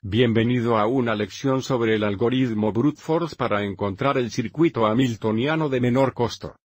Bienvenido a una lección sobre el algoritmo brute force para encontrar el circuito hamiltoniano de menor costo.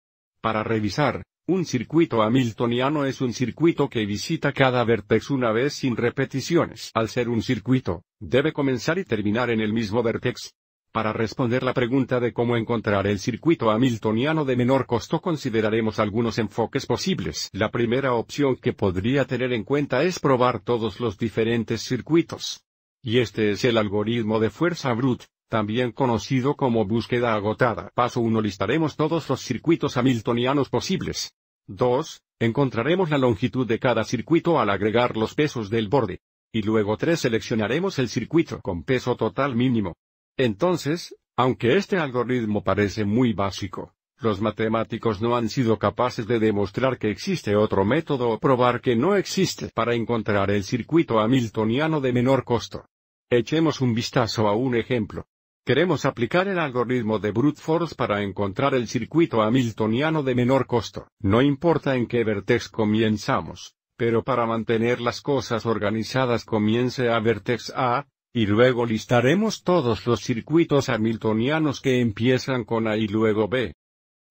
Para revisar, un circuito hamiltoniano es un circuito que visita cada vértex una vez sin repeticiones. Al ser un circuito, debe comenzar y terminar en el mismo vértex. Para responder la pregunta de cómo encontrar el circuito hamiltoniano de menor costo consideraremos algunos enfoques posibles. La primera opción que podría tener en cuenta es probar todos los diferentes circuitos. Y este es el algoritmo de fuerza brut, también conocido como búsqueda agotada. Paso 1. Listaremos todos los circuitos hamiltonianos posibles. 2. Encontraremos la longitud de cada circuito al agregar los pesos del borde. Y luego 3. Seleccionaremos el circuito con peso total mínimo. Entonces, aunque este algoritmo parece muy básico, los matemáticos no han sido capaces de demostrar que existe otro método o probar que no existe para encontrar el circuito hamiltoniano de menor costo. Echemos un vistazo a un ejemplo. Queremos aplicar el algoritmo de brute force para encontrar el circuito hamiltoniano de menor costo. No importa en qué vertex comenzamos, pero para mantener las cosas organizadas comience a vertex A, y luego listaremos todos los circuitos hamiltonianos que empiezan con A y luego B.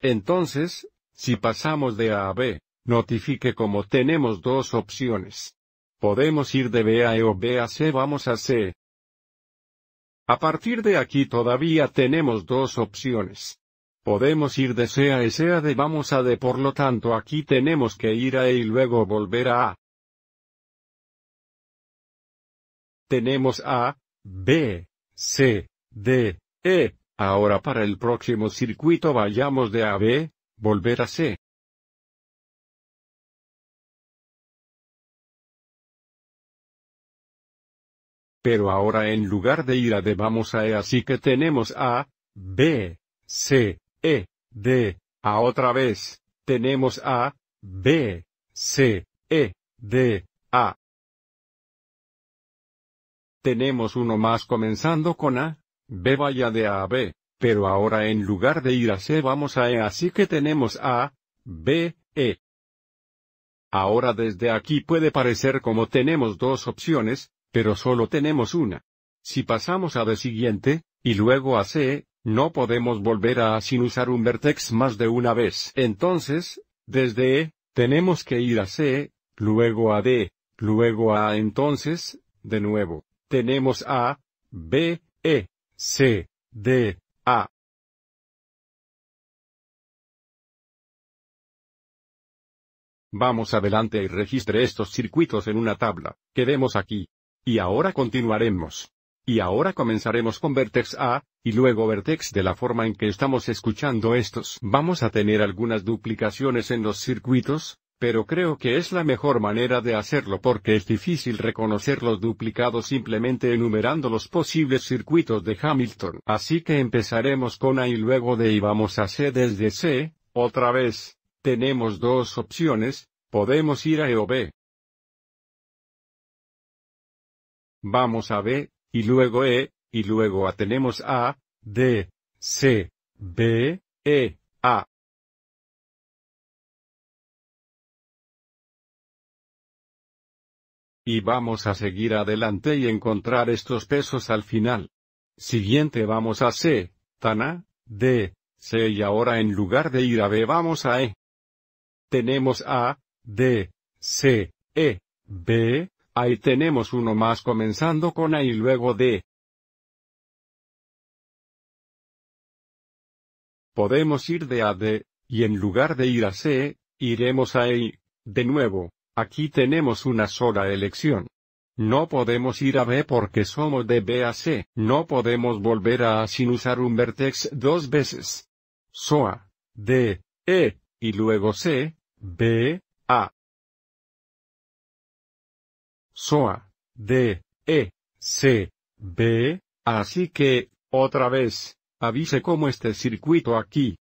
Entonces, si pasamos de A a B, notifique como tenemos dos opciones. Podemos ir de B a E o B a C vamos a C, a partir de aquí todavía tenemos dos opciones. Podemos ir de C a S a D vamos a D por lo tanto aquí tenemos que ir a E y luego volver a A. Tenemos A, B, C, D, E. Ahora para el próximo circuito vayamos de A a B, volver a C. Pero ahora en lugar de ir a D vamos a E así que tenemos A, B, C, E, D, A ah, otra vez, tenemos A, B, C, E, D, A. Tenemos uno más comenzando con A, B vaya de A a B, pero ahora en lugar de ir a C vamos a E así que tenemos A, B, E. Ahora desde aquí puede parecer como tenemos dos opciones, pero solo tenemos una. Si pasamos a D siguiente, y luego a C, no podemos volver a A sin usar un vertex más de una vez. Entonces, desde E, tenemos que ir a C, luego a D, luego a A entonces, de nuevo, tenemos A, B, E, C, D, A. Vamos adelante y registre estos circuitos en una tabla. Quedemos aquí. Y ahora continuaremos. Y ahora comenzaremos con vertex A, y luego vertex de la forma en que estamos escuchando estos. Vamos a tener algunas duplicaciones en los circuitos, pero creo que es la mejor manera de hacerlo porque es difícil reconocer los duplicados simplemente enumerando los posibles circuitos de Hamilton. Así que empezaremos con A y luego de y vamos a C desde C, otra vez. Tenemos dos opciones, podemos ir a E o B. vamos a B, y luego E, y luego A tenemos A, D, C, B, E, A. Y vamos a seguir adelante y encontrar estos pesos al final. Siguiente vamos a C, Tana, D, C y ahora en lugar de ir a B vamos a E. Tenemos A, D, C, E, B, Ahí tenemos uno más comenzando con A y luego D. Podemos ir de A a D, y en lugar de ir a C, iremos a E de nuevo, aquí tenemos una sola elección. No podemos ir a B porque somos de B a C. No podemos volver a A sin usar un vertex dos veces. SOA, D, E, y luego C, B, A. SOA, D, E, C, B, así que, otra vez, avise cómo este circuito aquí.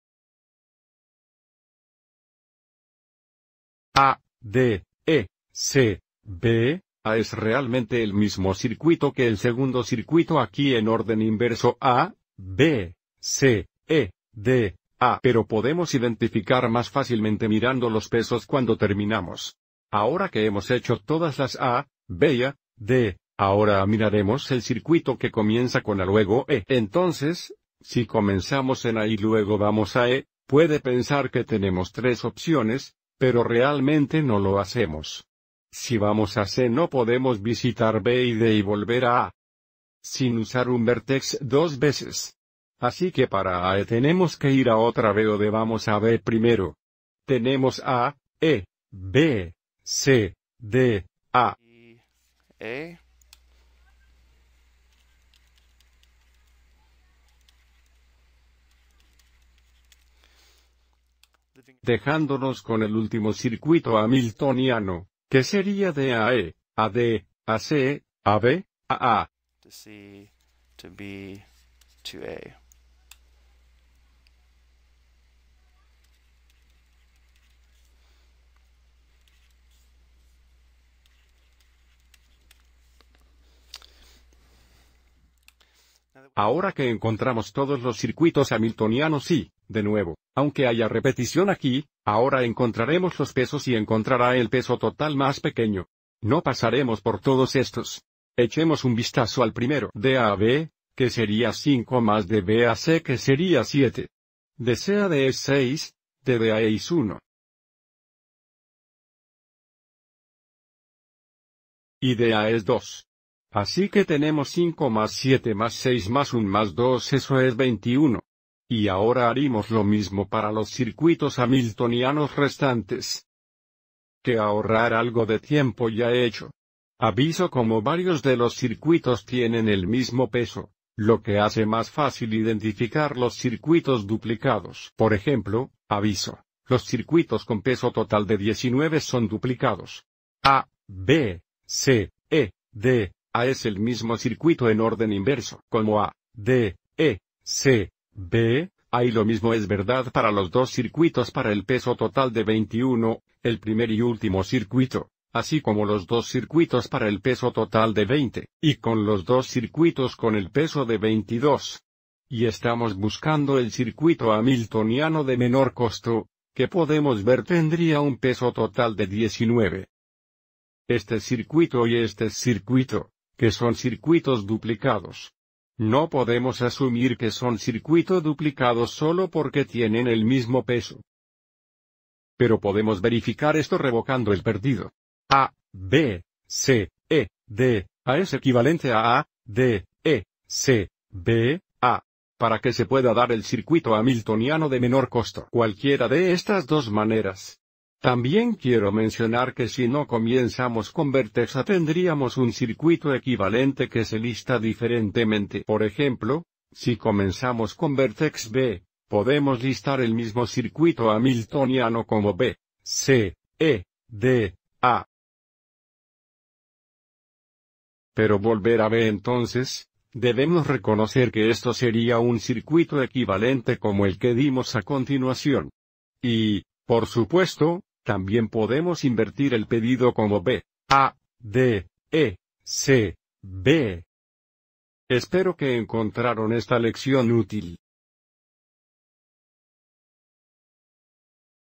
A, D, E, C, B, A es realmente el mismo circuito que el segundo circuito aquí en orden inverso A, B, C, E, D, A, pero podemos identificar más fácilmente mirando los pesos cuando terminamos. Ahora que hemos hecho todas las A, Bella, D. Ahora miraremos el circuito que comienza con A luego E. Entonces, si comenzamos en A y luego vamos a E, puede pensar que tenemos tres opciones, pero realmente no lo hacemos. Si vamos a C no podemos visitar B y D y volver a A. Sin usar un vertex dos veces. Así que para A e tenemos que ir a otra B o de vamos a B primero. Tenemos A, E, B, C, D, A. Dejándonos con el último circuito hamiltoniano, que sería de AE, AD, AC, AB, AA. To C, to B, to A. Ahora que encontramos todos los circuitos hamiltonianos y, de nuevo, aunque haya repetición aquí, ahora encontraremos los pesos y encontrará el peso total más pequeño. No pasaremos por todos estos. Echemos un vistazo al primero de A que sería 5 más de B a que sería 7. De C es 6, de D es 1. Y de es 2. Así que tenemos 5 más 7 más 6 más 1 más 2, eso es 21. Y ahora haremos lo mismo para los circuitos hamiltonianos restantes. Que ahorrar algo de tiempo ya he hecho. Aviso como varios de los circuitos tienen el mismo peso, lo que hace más fácil identificar los circuitos duplicados. Por ejemplo, aviso, los circuitos con peso total de 19 son duplicados. A, B, C, E, D, a es el mismo circuito en orden inverso, como A, D, E, C, B, ahí lo mismo es verdad para los dos circuitos para el peso total de 21, el primer y último circuito, así como los dos circuitos para el peso total de 20, y con los dos circuitos con el peso de 22. Y estamos buscando el circuito hamiltoniano de menor costo, que podemos ver tendría un peso total de 19. Este circuito y este circuito, que son circuitos duplicados. No podemos asumir que son circuitos duplicados solo porque tienen el mismo peso. Pero podemos verificar esto revocando el perdido. A, B, C, E, D, A es equivalente a A, D, E, C, B, A. Para que se pueda dar el circuito hamiltoniano de menor costo. Cualquiera de estas dos maneras, también quiero mencionar que si no comenzamos con vertex A tendríamos un circuito equivalente que se lista diferentemente. Por ejemplo, si comenzamos con vertex B, podemos listar el mismo circuito hamiltoniano como B, C, E, D, A. Pero volver a B entonces, debemos reconocer que esto sería un circuito equivalente como el que dimos a continuación. Y, por supuesto, también podemos invertir el pedido como B, A, D, E, C, B. Espero que encontraron esta lección útil.